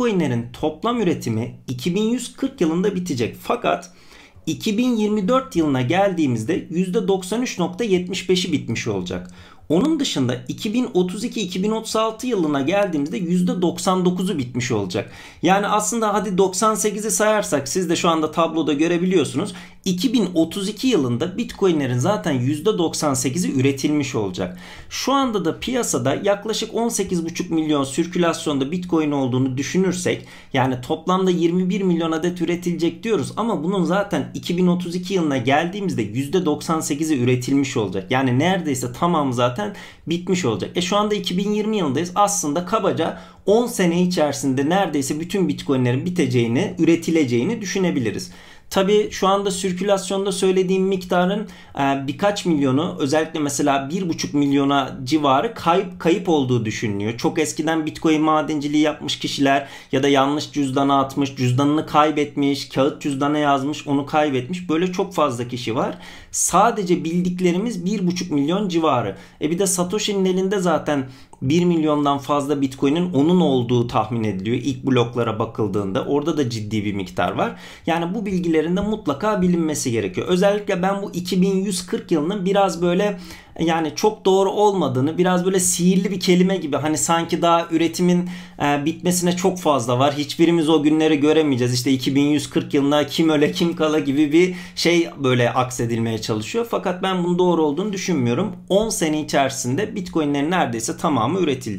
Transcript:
Bitcoin'lerin toplam üretimi 2140 yılında bitecek. Fakat 2024 yılına geldiğimizde %93.75'i bitmiş olacak. Onun dışında 2032-2036 yılına geldiğimizde %99'u bitmiş olacak. Yani aslında hadi 98'i sayarsak siz de şu anda tabloda görebiliyorsunuz. 2032 yılında Bitcoin'lerin zaten %98'i üretilmiş olacak. Şu anda da piyasada yaklaşık 18,5 milyon sirkülasyonda Bitcoin olduğunu düşünürsek yani toplamda 21 milyon adet üretilecek diyoruz ama bunun zaten 2032 yılına geldiğimizde %98'i üretilmiş olacak. Yani neredeyse tamamı zaten zaten bitmiş olacak. E şu anda 2020 yılındayız. Aslında kabaca 10 sene içerisinde neredeyse bütün bitcoinlerin biteceğini, üretileceğini düşünebiliriz. Tabii şu anda sirkülasyonda söylediğim miktarın e, birkaç milyonu özellikle mesela 1,5 milyona civarı kayıp, kayıp olduğu düşünülüyor. Çok eskiden bitcoin madenciliği yapmış kişiler ya da yanlış cüzdana atmış, cüzdanını kaybetmiş, kağıt cüzdana yazmış, onu kaybetmiş. Böyle çok fazla kişi var. Sadece bildiklerimiz 1,5 milyon civarı. E bir de Satoshi'nin elinde zaten 1 milyondan fazla Bitcoin'in onun olduğu tahmin ediliyor ilk bloklara bakıldığında. Orada da ciddi bir miktar var. Yani bu bilgilerin de mutlaka bilinmesi gerekiyor. Özellikle ben bu 2140 yılının biraz böyle yani çok doğru olmadığını biraz böyle sihirli bir kelime gibi hani sanki daha üretimin e, bitmesine çok fazla var. Hiçbirimiz o günleri göremeyeceğiz. İşte 2140 yılına kim öle kim kala gibi bir şey böyle aksedilmeye çalışıyor. Fakat ben bunun doğru olduğunu düşünmüyorum. 10 sene içerisinde Bitcoin'lerin neredeyse tamamı üretilecek.